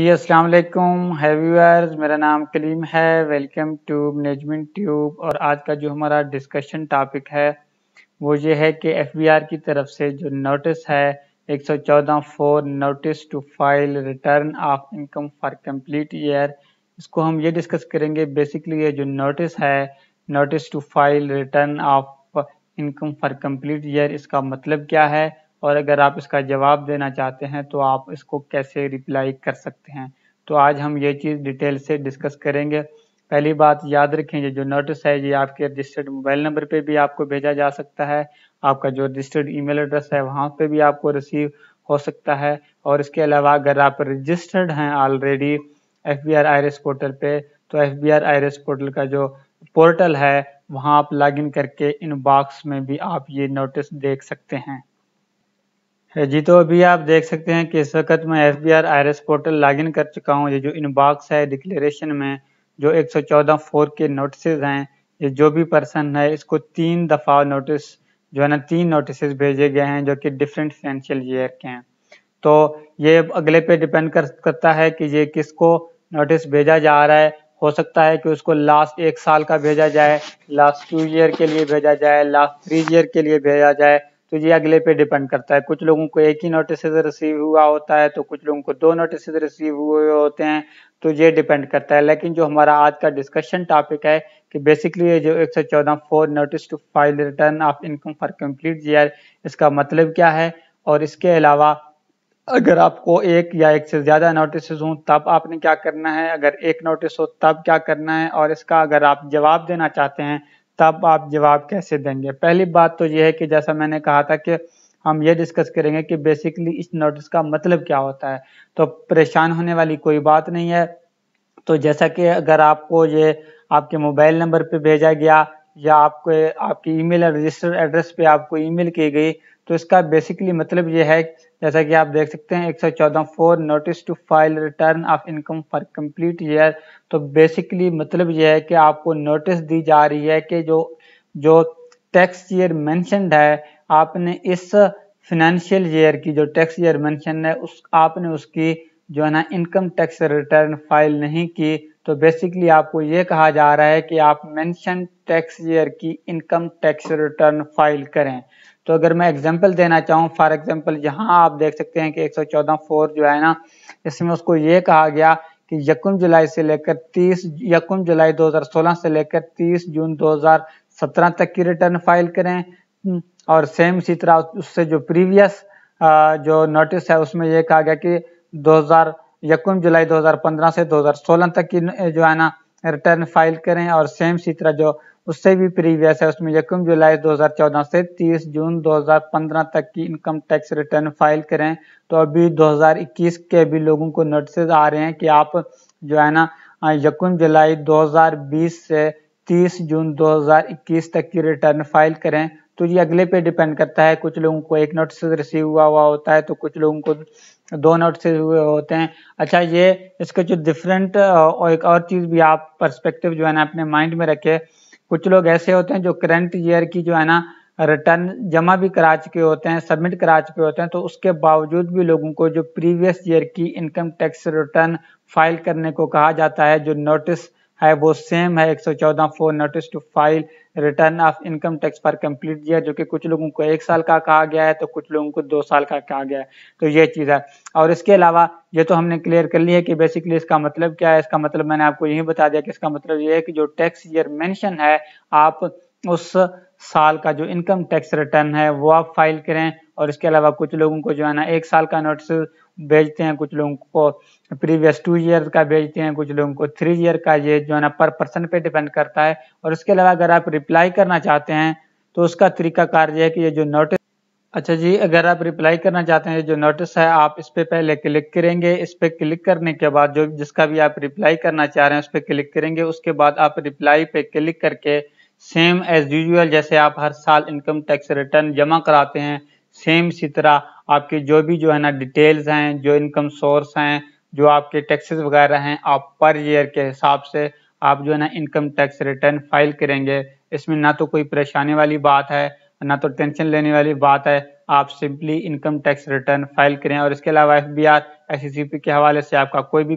जी अस्सलाम वालेकुम है व्यूअर्स मेरा नाम कलीम है वेलकम टू मैनेजमेंट ट्यूब और आज का जो हमारा डिस्कशन टॉपिक है वो ये है कि एफबीआर की तरफ से जो नोटिस है 114 four notice to file return of income for complete year इसको हम ये डिस्कस करेंगे बेसिकली ये जो नोटिस है notice to file return of income for complete year इसका मतलब क्या है और अगर आप इसका जवाब देना चाहते हैं तो आप इसको कैसे रिप्लाई कर सकते हैं तो आज हम ये चीज़ डिटेल से डिस्कस करेंगे पहली बात याद रखें ये जो नोटिस है ये आपके रजिस्टर्ड मोबाइल नंबर पे भी आपको भेजा जा सकता है आपका जो रजिस्टर्ड ईमेल एड्रेस है वहाँ पे भी आपको रिसीव हो सकता है और इसके अलावा अगर आप रजिस्टर्ड हैं already F B R portal पे तो एफ बी आर पोर्टल का जो पोर्टल है वहाँ आप लॉगिन करके इन बॉक्स में भी आप ये नोटिस देख सकते हैं जी तो अभी आप देख सकते हैं कि इस वक्त मैं F B R S portal login कर चुका हूँ ये जो इनबॉक्स है डिक्लेरेशन में जो 114 फोर के नोटिस हैं ये जो भी पर्सन है इसको तीन दफ़ा नोटिस जो है ना तीन नोटिस भेजे गए हैं जो कि डिफरेंट फाइनेंशियल ईयर के हैं तो ये अगले पे डिपेंड कर, करता है कि ये किसको नोटिस भेजा जा रहा है हो सकता है कि उसको लास्ट एक साल का भेजा जाए लास्ट टू ईयर के लिए भेजा जाए लास्ट थ्री ईयर के लिए भेजा जाए तो ये अगले पे डिपेंड करता है कुछ लोगों को एक ही नोटिस रिसीव हुआ होता है तो कुछ लोगों को दो नोटिस रिसीव हुए होते हैं तो ये डिपेंड करता है लेकिन जो हमारा आज का डिस्कशन टॉपिक है कि बेसिकली ये जो एक सौ चौदह four notice to file return of income for complete year इसका मतलब क्या है और इसके अलावा अगर आपको एक या एक से ज़्यादा नोटिस हों तब आपने क्या करना है अगर एक नोटिस हो तब क्या करना है और इसका अगर आप जवाब देना चाहते हैं तब आप जवाब कैसे देंगे पहली बात तो यह है कि जैसा मैंने कहा था कि हम ये डिस्कस करेंगे कि बेसिकली इस नोटिस का मतलब क्या होता है तो परेशान होने वाली कोई बात नहीं है तो जैसा कि अगर आपको ये आपके मोबाइल नंबर पे भेजा गया या आपको आपकी ईमेल रजिस्टर्ड एड्रेस पे आपको ईमेल की गई तो इसका बेसिकली मतलब ये है जैसा कि आप देख सकते हैं एक सौ चौदह four notice to file return of income for complete year तो बेसिकली मतलब ये है कि आपको नोटिस दी जा रही है कि जो जो टैक्स ईयर मैंशनड है आपने इस फिनेंशियल ईयर की जो टैक्स ईयर मैंशन है उस आपने उसकी जो है ना इनकम टैक्स रिटर्न फाइल नहीं की तो बेसिकली आपको ये कहा जा रहा है कि आप मैंशन टैक्स ईयर की इनकम टैक्स रिटर्न फाइल करें तो अगर मैं एग्जाम्पल देना चाहूँ फॉर एग्जाम्पल यहाँ आप देख सकते हैं कि एक फोर जो है ना इसमें उसको ये कहा गया कि यकुम जुलाई से लेकर 30 यकुम जुलाई 2016 से लेकर 30 जून 2017 तक की रिटर्न फाइल करें हम्म, और सेम इसी तरह उससे जो प्रीवियस जो नोटिस है उसमें यह कहा गया कि 2000 यकुम जुलाई 2015 से 2016 तक की जो है ना रिटर्न फाइल करें और सेम इसी तरह जो उससे भी प्रीवियस है उसमें यकम जुलाई 2014 से 30 जून 2015 तक की इनकम टैक्स रिटर्न फाइल करें तो अभी 2021 के भी लोगों को नोटिस आ रहे हैं कि आप जो है ना यकम जुलाई 2020 से 30 जून 2021 तक की रिटर्न फाइल करें तो ये अगले पे डिपेंड करता है कुछ लोगों को एक नोटिस रिसीव हुआ हुआ होता है तो कुछ लोगों को दो नोटिस हुए होते हैं अच्छा ये इसका जो डिफरेंट एक और चीज़ भी आप पर्सपेक्टिव जो है ना अपने माइंड में रखें कुछ लोग ऐसे होते हैं जो करंट ईयर की जो है ना रिटर्न जमा भी करा चुके होते हैं सबमिट करा चुके होते हैं तो उसके बावजूद भी लोगों को जो प्रीवियस ईयर की इनकम टैक्स रिटर्न फाइल करने को कहा जाता है जो नोटिस है वो सेम है 114 four notice to file return of income tax पर कंप्लीट किया जो कि कुछ लोगों को एक साल का कहा गया है तो कुछ लोगों को दो साल का कहा गया है तो ये चीज़ है और इसके अलावा ये तो हमने क्लियर कर लिया है कि बेसिकली इसका मतलब क्या है इसका मतलब मैंने आपको यही बता दिया कि इसका मतलब ये है कि जो टैक्स ईयर मैंशन है आप उस साल का जो इनकम टैक्स रिटर्न है वो आप फाइल करें और इसके अलावा कुछ लोगों को जो है ना एक साल का नोटिस भेजते हैं कुछ लोगों को प्रीवियस टू ईयर का भेजते हैं कुछ लोगों को थ्री ईयर का ये जो है ना पर पर्सन पे डिपेंड करता है और उसके अलावा अगर आप रिप्लाई करना चाहते हैं तो उसका तरीका कार्य है कि ये जो नोटिस अच्छा जी अगर आप रिप्लाई करना चाहते हैं जो नोटिस है आप इस पर पहले क्लिक करेंगे इस पर क्लिक करने के बाद जो जिसका भी आप रिप्लाई करना चाह रहे हैं उस पर क्लिक करेंगे उसके बाद आप रिप्लाई पे क्लिक करके सेम एज यूजल जैसे आप हर साल इनकम टैक्स रिटर्न जमा कराते हैं सेम इसी तरह आपके जो भी जो है ना डिटेल्स हैं जो इनकम सोर्स हैं जो आपके टैक्सेस वगैरह हैं आप पर ईयर के हिसाब से आप जो है ना इनकम टैक्स रिटर्न फाइल करेंगे इसमें ना तो कोई परेशानी वाली बात है ना तो टेंशन लेने वाली बात है आप simply income tax return file करें और इसके अलावा एफ बी आर एस के हवाले से आपका कोई भी